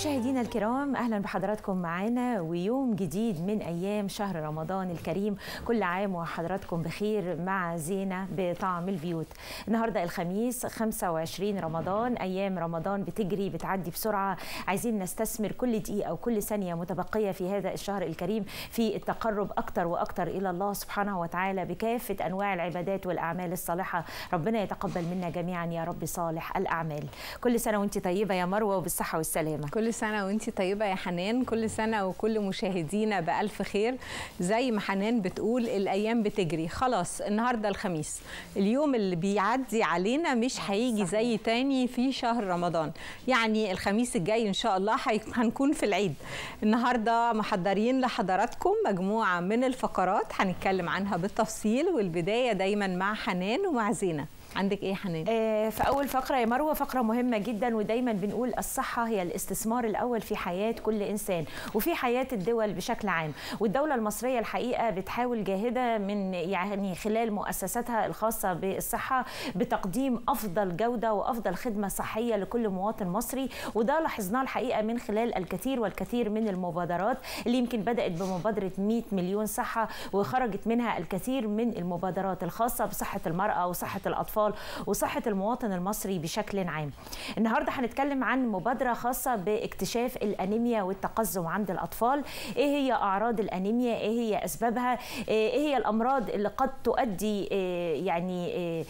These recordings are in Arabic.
مشاهدينا الكرام اهلا بحضراتكم معانا ويوم جديد من ايام شهر رمضان الكريم كل عام وحضراتكم بخير مع زينه بطعم البيوت النهارده الخميس 25 رمضان ايام رمضان بتجري بتعدي بسرعه عايزين نستثمر كل دقيقه وكل ثانيه متبقيه في هذا الشهر الكريم في التقرب اكتر واكتر الى الله سبحانه وتعالى بكافه انواع العبادات والاعمال الصالحه ربنا يتقبل منا جميعا يا رب صالح الاعمال كل سنه وانت طيبه يا مروه وبالصحه والسلامه كل كل سنة وانت طيبة يا حنان كل سنة وكل مشاهدينا بألف خير زي ما حنان بتقول الأيام بتجري خلاص النهاردة الخميس اليوم اللي بيعدي علينا مش هيجي زي تاني في شهر رمضان يعني الخميس الجاي إن شاء الله هنكون في العيد النهاردة محضرين لحضراتكم مجموعة من الفقرات هنتكلم عنها بالتفصيل والبداية دايما مع حنان ومع زينة عندك ايه حنان آه في اول فقره يا مروه فقره مهمه جدا ودايما بنقول الصحه هي الاستثمار الاول في حياه كل انسان وفي حياه الدول بشكل عام والدوله المصريه الحقيقه بتحاول جاهده من يعني خلال مؤسساتها الخاصه بالصحه بتقديم افضل جوده وافضل خدمه صحيه لكل مواطن مصري وده لاحظناه الحقيقه من خلال الكثير والكثير من المبادرات اللي يمكن بدات بمبادره 100 مليون صحه وخرجت منها الكثير من المبادرات الخاصه بصحه المراه وصحه الاطفال الاطفال وصحه المواطن المصري بشكل عام. النهارده هنتكلم عن مبادره خاصه باكتشاف الانيميا والتقزم عند الاطفال، ايه هي اعراض الانيميا؟ ايه هي اسبابها؟ ايه هي الامراض اللي قد تؤدي إيه، يعني إيه،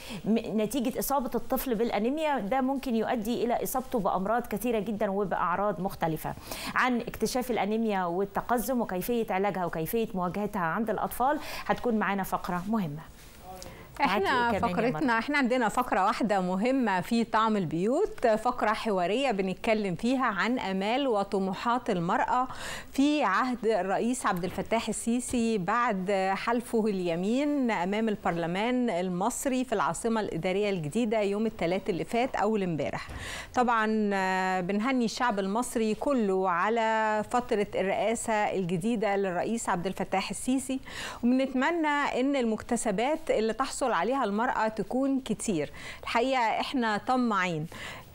نتيجه اصابه الطفل بالانيميا ده ممكن يؤدي الى اصابته بامراض كثيره جدا وباعراض مختلفه. عن اكتشاف الانيميا والتقزم وكيفيه علاجها وكيفيه مواجهتها عند الاطفال هتكون معانا فقره مهمه. احنا فقرتنا احنا عندنا فقره واحده مهمه في طعم البيوت فقره حواريه بنتكلم فيها عن امال وطموحات المراه في عهد الرئيس عبد الفتاح السيسي بعد حلفه اليمين امام البرلمان المصري في العاصمه الاداريه الجديده يوم الثلاث اللي فات اول امبارح طبعا آه، بنهني الشعب المصري كله على فتره الرئاسه الجديده للرئيس عبد الفتاح السيسي وبنتمنى ان المكتسبات اللي تحصل بتحصل عليها المرأة تكون كتير الحقيقة احنا طماعين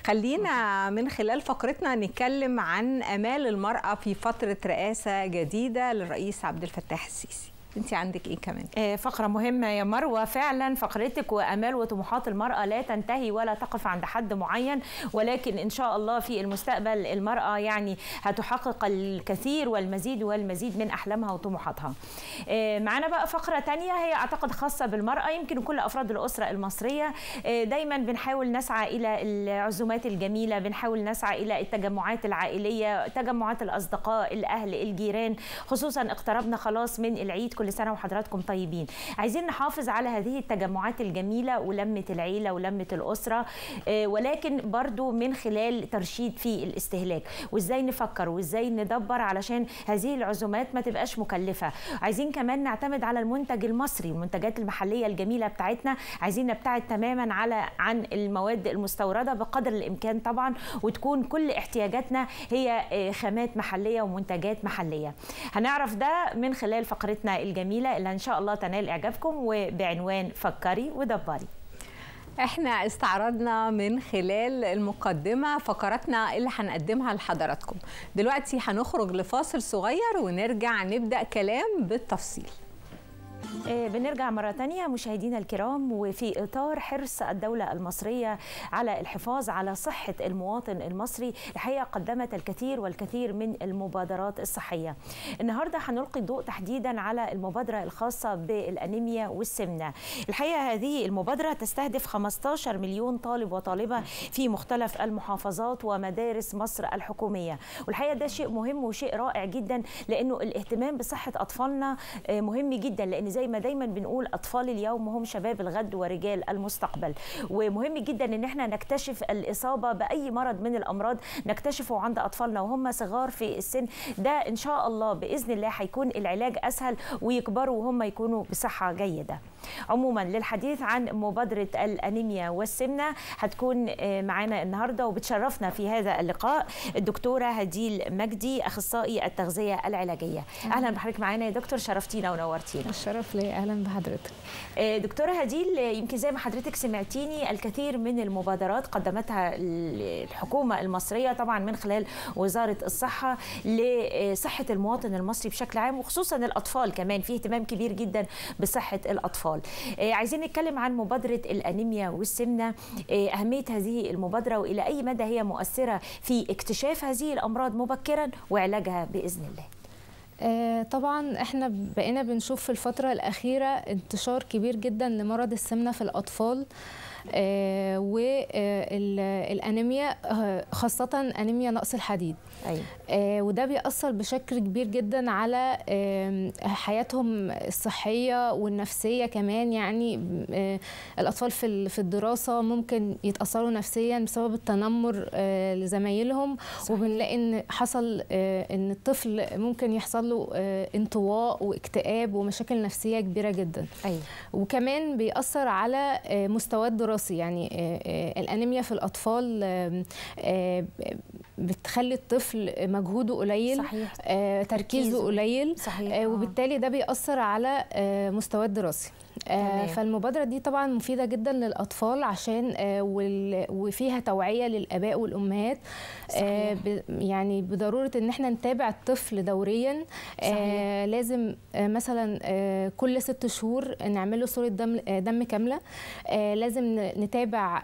خلينا من خلال فقرتنا نتكلم عن امال المراه في فتره رئاسه جديده للرئيس عبد الفتاح السيسي انت عندك ايه كمان آه، فقره مهمه يا مروه فعلا فقرتك وامال وطموحات المراه لا تنتهي ولا تقف عند حد معين ولكن ان شاء الله في المستقبل المراه يعني هتحقق الكثير والمزيد والمزيد من احلامها وطموحاتها آه، معانا بقى فقره تانية هي اعتقد خاصه بالمراه يمكن كل افراد الاسره المصريه آه، دايما بنحاول نسعى الى العزومات الجميله بنحاول نسعى الى التجمعات العائليه تجمعات الاصدقاء الاهل الجيران خصوصا اقتربنا خلاص من العيد كل كل سنه وحضراتكم طيبين عايزين نحافظ على هذه التجمعات الجميله ولمه العيله ولمه الاسره آه، ولكن برضو من خلال ترشيد في الاستهلاك وازاي نفكر وازاي ندبر علشان هذه العزومات ما تبقاش مكلفه عايزين كمان نعتمد على المنتج المصري المنتجات المحليه الجميله بتاعتنا عايزين نبتعد تماما على عن المواد المستورده بقدر الامكان طبعا وتكون كل احتياجاتنا هي آه، خامات محليه ومنتجات محليه هنعرف ده من خلال فقرتنا الجميله اللي ان شاء الله تنال اعجابكم وبعنوان فكري ودبري احنا استعرضنا من خلال المقدمة فقراتنا اللي هنقدمها لحضراتكم دلوقتي هنخرج لفاصل صغير ونرجع نبدأ كلام بالتفصيل إيه، بنرجع مرة تانية مشاهدينا الكرام وفي إطار حرص الدولة المصرية على الحفاظ على صحة المواطن المصري الحقيقة قدمت الكثير والكثير من المبادرات الصحية النهاردة هنلقي الضوء تحديدا على المبادرة الخاصة بالأنيميا والسمنة الحقيقة هذه المبادرة تستهدف 15 مليون طالب وطالبة في مختلف المحافظات ومدارس مصر الحكومية والحقيقة ده شيء مهم وشيء رائع جدا لأنه الاهتمام بصحة أطفالنا آه، مهم جدا لأن زي ما دايما بنقول اطفال اليوم هم شباب الغد ورجال المستقبل ومهم جدا ان احنا نكتشف الاصابه باي مرض من الامراض نكتشفه عند اطفالنا وهم صغار في السن ده ان شاء الله باذن الله هيكون العلاج اسهل ويكبروا وهم يكونوا بصحه جيده عموما للحديث عن مبادره الانيميا والسمنه هتكون آه، معانا النهارده وبتشرفنا في هذا اللقاء الدكتوره هديل مجدي اخصائي التغذيه العلاجيه اهلا بحضرتك معانا يا دكتور شرفتينا ونورتينا شرف لي اهلا بحضرتك آه، دكتوره هديل يمكن زي ما حضرتك سمعتيني الكثير من المبادرات قدمتها الحكومه المصريه طبعا من خلال وزاره الصحه لصحه المواطن المصري بشكل عام وخصوصا الاطفال كمان في اهتمام كبير جدا بصحه الاطفال آه، عايزين نتكلم عن مبادره الانيميا والسمنه آه، اهميه هذه المبادره والى اي مدى هي مؤثره في اكتشاف هذه الامراض مبكرا وعلاجها باذن الله آه، طبعا احنا بقينا بنشوف في الفترة الأخيرة انتشار كبير جدا لمرض السمنة في الأطفال آه، والانيميا آه، آه، خاصه انيميا نقص الحديد أيوة. وده بيأثر بشكل كبير جدا على حياتهم الصحيه والنفسيه كمان يعني الاطفال في في الدراسه ممكن يتاثروا نفسيا بسبب التنمر لزمايلهم وبنلاقي ان حصل ان الطفل ممكن يحصل له انطواء واكتئاب ومشاكل نفسيه كبيره جدا أي. أيوة. وكمان بيأثر على مستوى الدراسه الوراثي يعني آه، آه، الانيميا في الاطفال آه، بتخلي الطفل مجهوده قليل صحيح. تركيزه قليل صحيح. وبالتالي ده بيأثر على مستواه الدراسي آه فالمبادرة دي طبعا مفيدة جدا للأطفال عشان آه وفيها توعية للآباء والأمهات آه ب يعني بضرورة إن احنا نتابع الطفل دوريا آه لازم آه مثلا آه كل ست شهور نعمل له صورة دم, دم كاملة آه لازم نتابع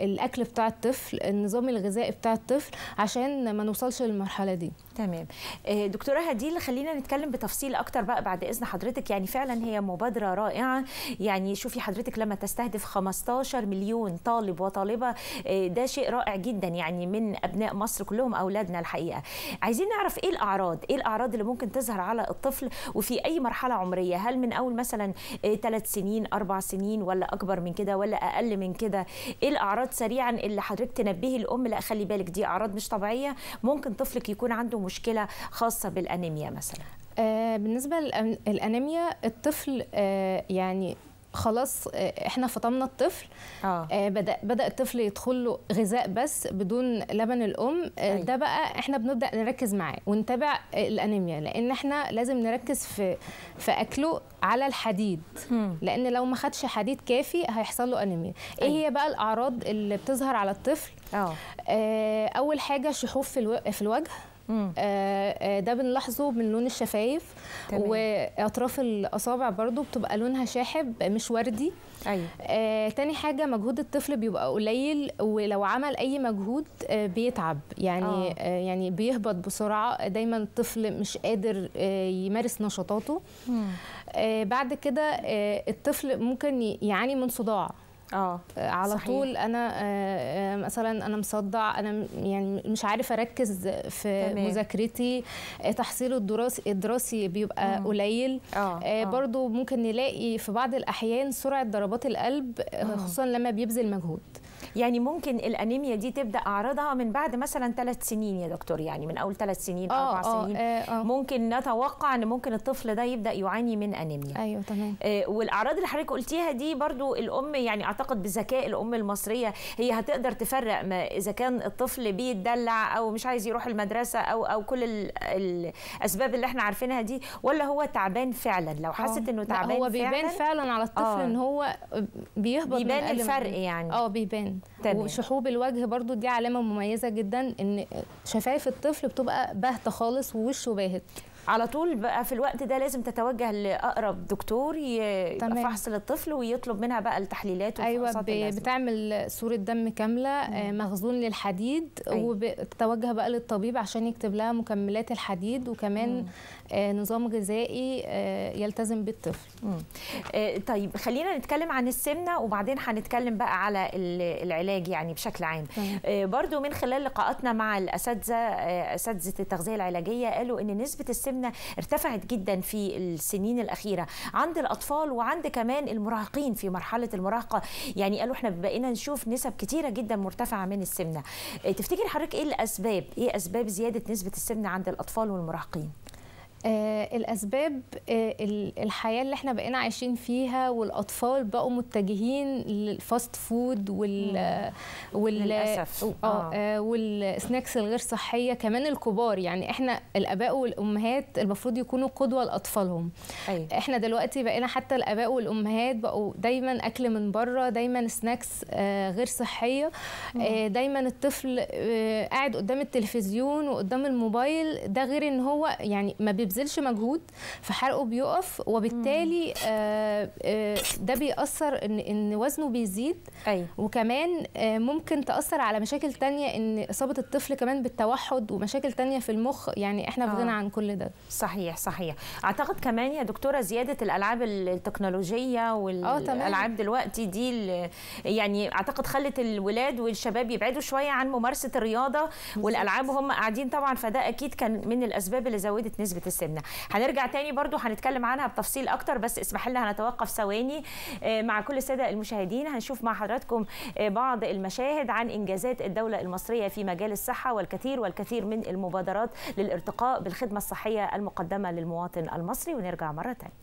الاكل بتاع الطفل النظام الغذائي بتاع الطفل عشان ما نوصلش للمرحله دي تمام آه، دكتوره هديل خلينا نتكلم بتفصيل اكتر بقى بعد اذن حضرتك يعني فعلا هي مبادره رائعه يعني شوفي حضرتك لما تستهدف 15 مليون طالب وطالبه آه، ده شيء رائع جدا يعني من ابناء مصر كلهم اولادنا الحقيقه عايزين نعرف ايه الاعراض ايه الاعراض اللي ممكن تظهر على الطفل وفي اي مرحله عمريه هل من اول مثلا 3 آه، سنين 4 سنين ولا اكبر من كده ولا اقل من كده ايه الاعراض سريعا اللي حضرتك تنبهي الام لا خلي بالك دي اعراض مش طبيعيه ممكن طفلك يكون عنده مشكله خاصه بالانيميا مثلا آه، بالنسبه للانيميا الطفل آه، يعني خلاص آه، احنا فطمنا الطفل آه. آه بدا بدا الطفل يدخل له غذاء بس بدون لبن الام آه أيوة. ده بقى احنا بنبدا نركز معاه ونتابع الانيميا لان احنا لازم نركز في في اكله على الحديد م. لان لو ما خدش حديد كافي هيحصل له انيميا ايه أيوة. هي بقى الاعراض اللي بتظهر على الطفل آه. آه اول حاجه شحوف في الوجه آه، آه، ده بنلاحظه من لون الشفايف واطراف الاصابع برضو بتبقى لونها شاحب مش وردي أيوة. آه، تاني حاجة مجهود الطفل بيبقى قليل ولو عمل أي مجهود بيتعب يعني آه. يعني بيهبط بسرعة دايما الطفل مش قادر يمارس نشاطاته بعد كده الطفل ممكن يعاني من صداع اه على صحيح. طول انا آه، آه، مثلا انا مصدع انا يعني مش عارف اركز في تمام. مذاكرتي آه، تحصيل الدراسي الدراسي بيبقى مم. قليل آه. آه. برضو ممكن نلاقي في بعض الاحيان سرعه ضربات القلب خصوصا لما بيبذل مجهود يعني ممكن الانيميا دي تبدا اعراضها من بعد مثلا ثلاث سنين يا دكتور يعني من اول ثلاث سنين أو آه، اربع آه، سنين آه آه. ممكن نتوقع ان ممكن الطفل ده يبدا يعاني من انيميا ايوه تمام آه، والاعراض اللي حضرتك قلتيها دي برضو الام يعني اعتقد بذكاء الام المصريه هي هتقدر تفرق ما اذا كان الطفل بيتدلع او مش عايز يروح المدرسه او او كل الاسباب اللي احنا عارفينها دي ولا هو تعبان فعلا لو حست انه تعبان هو بيبان فعلا, فعلا على الطفل ان هو بيهبط بيبان الفرق يعني اه بيبان تمام. وشحوب الوجه برضو دي علامه مميزه جدا ان شفايف الطفل بتبقى باهته خالص ووشه باهت على طول بقى في الوقت ده لازم تتوجه لاقرب دكتور يفحص للطفل ويطلب منها بقى التحليلات أيوة، والفحوصات ايوه بتعمل صوره دم كامله آه، مخزون للحديد أيوة. وبتتوجه بقى للطبيب عشان يكتب لها مكملات الحديد وكمان مم. آه، نظام غذائي آه، يلتزم بالطفل آه طيب خلينا نتكلم عن السمنه وبعدين هنتكلم بقى على العلاج يعني بشكل عام برضو من خلال لقاءاتنا مع الاساتذه اساتذه التغذيه العلاجيه قالوا ان نسبه السمنه بتكلمنا ارتفعت جدا في السنين الاخيره عند الاطفال وعند كمان المراهقين في مرحله المراهقه يعني قالوا احنا بقينا نشوف نسب كتيره جدا مرتفعه من السمنه آه، تفتكر حضرتك ايه الاسباب ايه اسباب زياده نسبه السمنه عند الاطفال والمراهقين آه، الاسباب آه، الحياه اللي احنا بقينا عايشين فيها والاطفال بقوا متجهين للفاست فود وال وال للاسف اه, آه، والسناكس الغير صحيه كمان الكبار يعني احنا الاباء والامهات المفروض يكونوا قدوه لاطفالهم أي. أيوة. احنا دلوقتي بقينا حتى الاباء والامهات بقوا دايما اكل من بره دايما سناكس غير صحيه دايما الطفل قاعد قدام التلفزيون وقدام الموبايل ده غير ان هو يعني ما بيبز بيبذلش مجهود فحرقه بيقف وبالتالي آه، آه، ده بيأثر ان ان وزنه بيزيد أيوة. وكمان آه، ممكن تأثر على مشاكل تانية ان إصابة الطفل كمان بالتوحد ومشاكل تانية في المخ يعني احنا في غنى عن كل ده صحيح صحيح اعتقد كمان يا دكتورة زيادة الألعاب التكنولوجية والألعاب دلوقتي دي يعني اعتقد خلت الولاد والشباب يبعدوا شوية عن ممارسة الرياضة والألعاب وهم قاعدين طبعا فده أكيد كان من الأسباب اللي زودت نسبة السن سيبنا هنرجع تاني برضو هنتكلم عنها بتفصيل اكتر بس اسمح لنا هنتوقف ثواني آه، مع كل الساده المشاهدين هنشوف مع حضراتكم آه، بعض المشاهد عن انجازات الدوله المصريه في مجال الصحه والكثير والكثير من المبادرات للارتقاء بالخدمه الصحيه المقدمه للمواطن المصري ونرجع مره تانية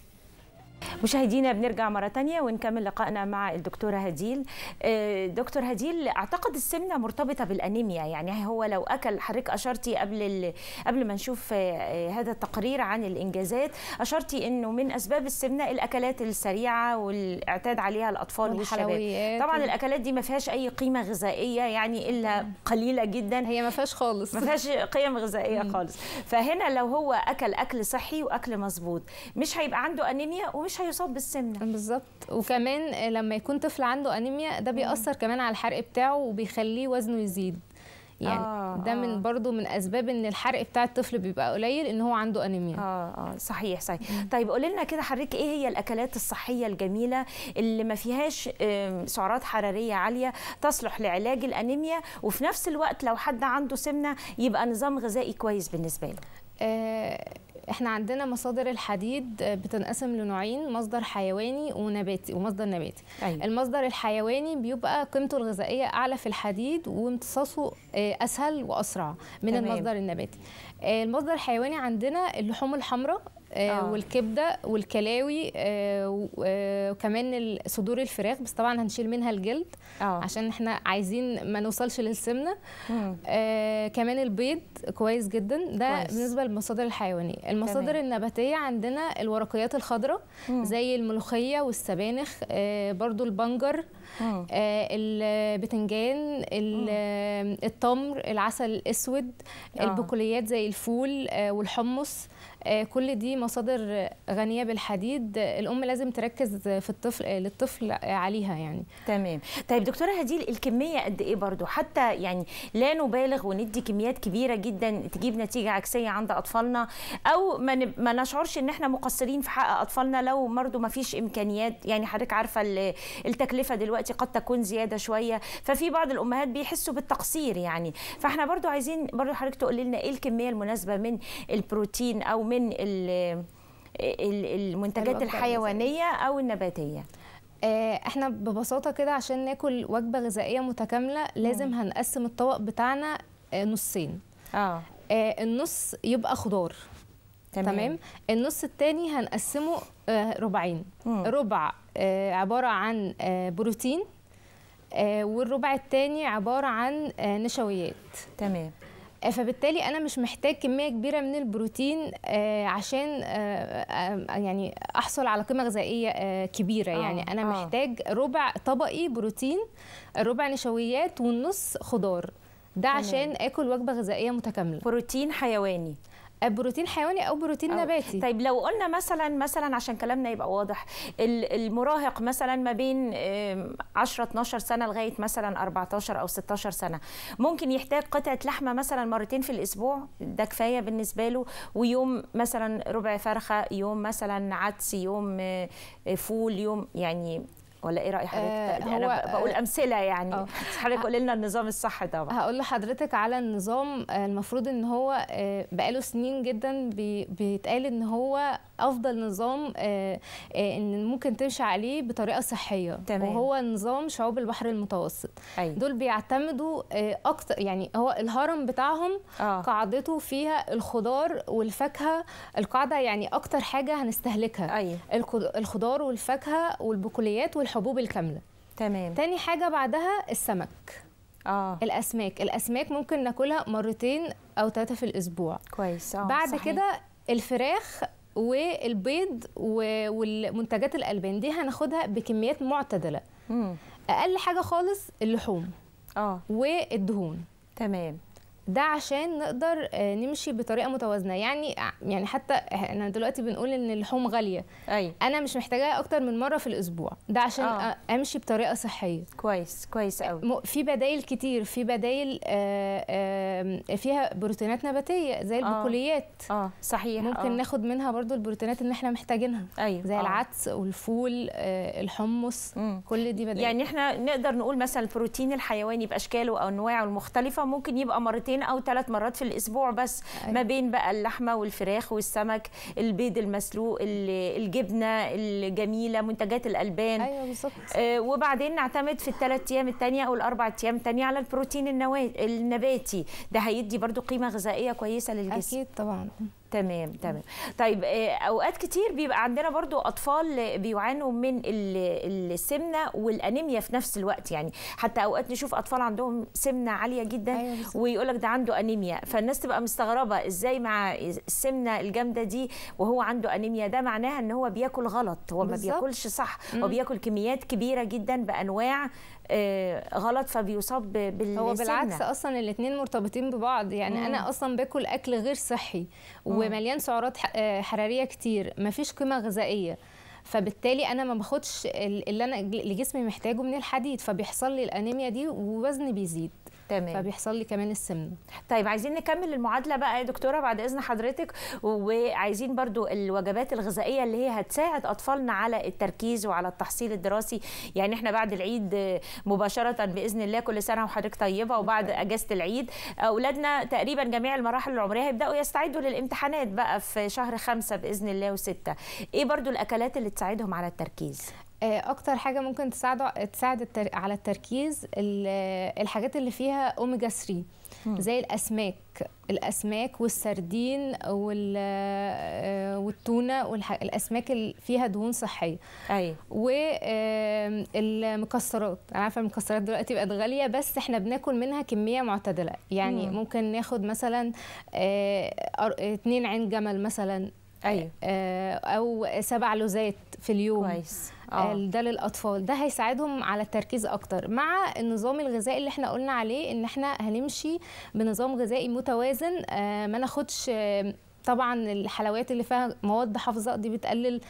مشاهدينا بنرجع مرة تانية ونكمل لقائنا مع الدكتورة هديل آه، دكتور هديل أعتقد السمنة مرتبطة بالأنيميا يعني هو لو أكل حضرتك أشرتي قبل قبل ما نشوف آه، هذا التقرير عن الإنجازات أشرتي إنه من أسباب السمنة الأكلات السريعة والاعتاد عليها الأطفال والشباب طبعا و... الأكلات دي ما فيهاش أي قيمة غذائية يعني إلا قليلة جدا هي ما فيهاش خالص ما فيهاش قيم غذائية خالص فهنا لو هو أكل أكل صحي وأكل مظبوط مش هيبقى عنده أنيميا ومش هيصاب بالسمنه بالظبط وكمان لما يكون طفل عنده انيميا ده بيأثر كمان على الحرق بتاعه وبيخليه وزنه يزيد يعني آه ده من برضه آه. برضو من اسباب ان الحرق بتاع الطفل بيبقى قليل ان هو عنده انيميا اه اه صحيح صحيح طيب قولي لنا كده حضرتك ايه هي الاكلات الصحيه الجميله اللي ما فيهاش سعرات حراريه عاليه تصلح لعلاج الانيميا وفي نفس الوقت لو حد عنده سمنه يبقى نظام غذائي كويس بالنسبه له آه احنا عندنا مصادر الحديد بتنقسم لنوعين مصدر حيواني ونباتي ومصدر نباتي أيوة. المصدر الحيواني بيبقى قيمته الغذائيه اعلى في الحديد وامتصاصه آه، اسهل واسرع من تمام. المصدر النباتي آه، المصدر الحيواني عندنا اللحوم الحمراء آه،, آه. والكبده والكلاوي آه، آه، وكمان صدور الفراخ بس طبعا هنشيل منها الجلد آه. عشان احنا عايزين ما نوصلش للسمنه كمان البيض كويس جدا ده كويس. بالنسبه للمصادر الحيوانيه المصادر كمان. النباتيه عندنا الورقيات الخضراء زي الملوخيه والسبانخ برضو البنجر آه، البتنجان التمر العسل الاسود آه. البقوليات زي الفول آه، والحمص كل دي مصادر غنيه بالحديد الام لازم تركز في الطفل للطفل عليها يعني تمام طيب دكتوره هديل الكميه قد ايه برضو حتى يعني لا نبالغ وندي كميات كبيره جدا تجيب نتيجه عكسيه عند اطفالنا او ما, ما نشعرش ان احنا مقصرين في حق اطفالنا لو برضو ما فيش امكانيات يعني حضرتك عارفه التكلفه دلوقتي دلوقتي قد تكون زياده شويه ففي بعض الامهات بيحسوا بالتقصير يعني فاحنا برضو عايزين برضو حضرتك تقول لنا ايه الكميه المناسبه من البروتين او من المنتجات الحيوانيه او النباتيه آه، احنا ببساطه كده عشان ناكل وجبه غذائيه متكامله لازم هنقسم الطبق بتاعنا آه، نصين آه. اه النص يبقى خضار تمام, تمام. النص الثاني هنقسمه آه، ربعين مم. ربع آه، عباره عن آه، بروتين والربع الثاني عباره عن نشويات تمام فبالتالي انا مش محتاج كميه كبيره من البروتين عشان يعني احصل على قيمه غذائيه كبيره يعني انا محتاج ربع طبقي بروتين ربع نشويات والنص خضار ده عشان اكل وجبه غذائيه متكامله بروتين حيواني بروتين حيواني او بروتين أو. نباتي طيب لو قلنا مثلا مثلا عشان كلامنا يبقى واضح المراهق مثلا ما بين 10 12 سنه لغايه مثلا 14 او 16 سنه ممكن يحتاج قطعه لحمه مثلا مرتين في الاسبوع ده كفايه بالنسبه له ويوم مثلا ربع فرخه يوم مثلا عدس يوم آه، آه، فول يوم يعني ولا ايه راي حضرتك؟ أه يعني انا بقول آه، امثله يعني آه. حضرتك قولي لنا النظام الصح طبعا هقول لحضرتك على النظام آه، المفروض ان هو بقاله سنين جدا بيتقال ان هو افضل نظام ان ممكن تمشي عليه بطريقه صحيه تمام. وهو نظام شعوب البحر المتوسط أي. أيوة. دول بيعتمدوا اكتر يعني هو الهرم بتاعهم آه. قاعدته فيها الخضار والفاكهه القاعده يعني اكتر حاجه هنستهلكها أي. أيوة. الخضار والفاكهه والبقوليات وال الحبوب الكامله تمام تاني حاجه بعدها السمك آه. الاسماك الاسماك ممكن ناكلها مرتين او ثلاثه في الاسبوع كويس آه. بعد كده الفراخ والبيض والمنتجات الالبان دي هناخدها بكميات معتدله مم. اقل حاجه خالص اللحوم اه والدهون تمام ده عشان نقدر آه، نمشي بطريقه متوازنه يعني آه، يعني حتى احنا دلوقتي بنقول ان اللحوم غاليه أي. انا مش محتاجاها اكتر من مره في الاسبوع ده عشان آه. امشي بطريقه صحيه كويس كويس قوي في بدايل كتير في بدايل آآ آه، آآ فيها بروتينات نباتيه زي البقوليات اه, آه. صحيح ممكن آه. ناخد منها برضو البروتينات اللي احنا محتاجينها أيوه. زي آه. العدس والفول الحمص مم. كل دي بدايل يعني احنا نقدر نقول مثلا البروتين الحيواني باشكاله او انواعه المختلفه ممكن يبقى مرتين مرتين او ثلاث مرات في الاسبوع بس أيوة. ما بين بقى اللحمه والفراخ والسمك البيض المسلوق الجبنه الجميله منتجات الالبان ايوه آه، وبعدين نعتمد في الثلاث ايام الثانيه او الاربع ايام الثانيه على البروتين النباتي ده هيدي برضو قيمه غذائيه كويسه للجسم اكيد طبعا تمام تمام طيب آه، اوقات كتير بيبقى عندنا برضو اطفال بيعانوا من السمنه والانيميا في نفس الوقت يعني حتى اوقات نشوف اطفال عندهم سمنه عاليه جدا أيوة، ويقول لك ده عنده انيميا فالناس تبقى مستغربه ازاي مع السمنه الجامده دي وهو عنده انيميا ده معناها ان هو بياكل غلط هو ما بياكلش صح هو بياكل كميات كبيره جدا بانواع آه، غلط فبيصاب بالسمنه هو بالعكس اصلا الاثنين مرتبطين ببعض يعني مم. انا اصلا باكل اكل غير صحي و ومليان سعرات آه، حراريه كتير مفيش قيمه غذائيه فبالتالي انا ما باخدش اللي انا لجسمي جسمي محتاجه من الحديد فبيحصل لي الانيميا دي ووزني بيزيد تمام فبيحصل لي كمان السمنه طيب عايزين نكمل المعادله بقى يا دكتوره بعد اذن حضرتك وعايزين برضو الوجبات الغذائيه اللي هي هتساعد اطفالنا على التركيز وعلى التحصيل الدراسي يعني احنا بعد العيد مباشره باذن الله كل سنه وحضرتك طيبه وبعد اجازه العيد اولادنا تقريبا جميع المراحل العمريه هيبداوا يستعدوا للامتحانات بقى في شهر خمسة باذن الله وستة ايه برضو الاكلات اللي تساعدهم على التركيز آه، اكتر حاجه ممكن تساعده تساعد على التركيز الحاجات اللي فيها اوميجا 3 زي الاسماك الاسماك والسردين آه، والتونه والاسماك اللي فيها دهون صحيه ايوه والمكسرات انا عارفه المكسرات دلوقتي بقت غاليه بس احنا بناكل منها كميه معتدله يعني مم. ممكن ناخد مثلا آه، اتنين عين جمل مثلا ايوه او سبع لوزات في اليوم كويس أوه. ده للاطفال ده هيساعدهم على التركيز اكتر مع النظام الغذائي اللي احنا قلنا عليه ان احنا هنمشي بنظام غذائي متوازن آه، ما ناخدش آه، طبعا الحلويات اللي فيها مواد حافظه دي بتقلل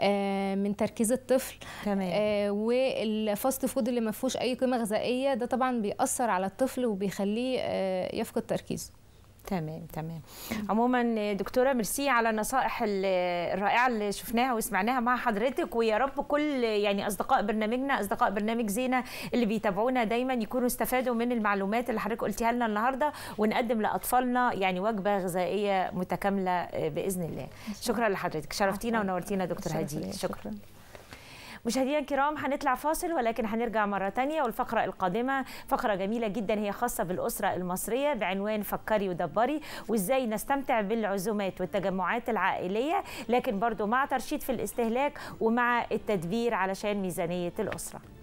آه، من تركيز الطفل تمام والفاست فود اللي ما فيهوش اي قيمه غذائيه ده طبعا بيأثر على الطفل وبيخليه يفقد تركيزه تمام تمام عموما دكتوره ميرسي على النصائح الرائعه اللي شفناها وسمعناها مع حضرتك ويا رب كل يعني اصدقاء برنامجنا اصدقاء برنامج زينه اللي بيتابعونا دايما يكونوا استفادوا من المعلومات اللي حضرتك قلتيها لنا النهارده ونقدم لاطفالنا يعني وجبه غذائيه متكامله باذن الله شكرا لحضرتك شرفتينا ونورتينا دكتور هدي شكرا. مشاهدينا الكرام هنطلع فاصل ولكن هنرجع مرة تانية والفقرة القادمة فقرة جميلة جدا هي خاصة بالأسرة المصرية بعنوان فكري ودبري وإزاي نستمتع بالعزومات والتجمعات العائلية لكن برضو مع ترشيد في الاستهلاك ومع التدبير علشان ميزانية الأسرة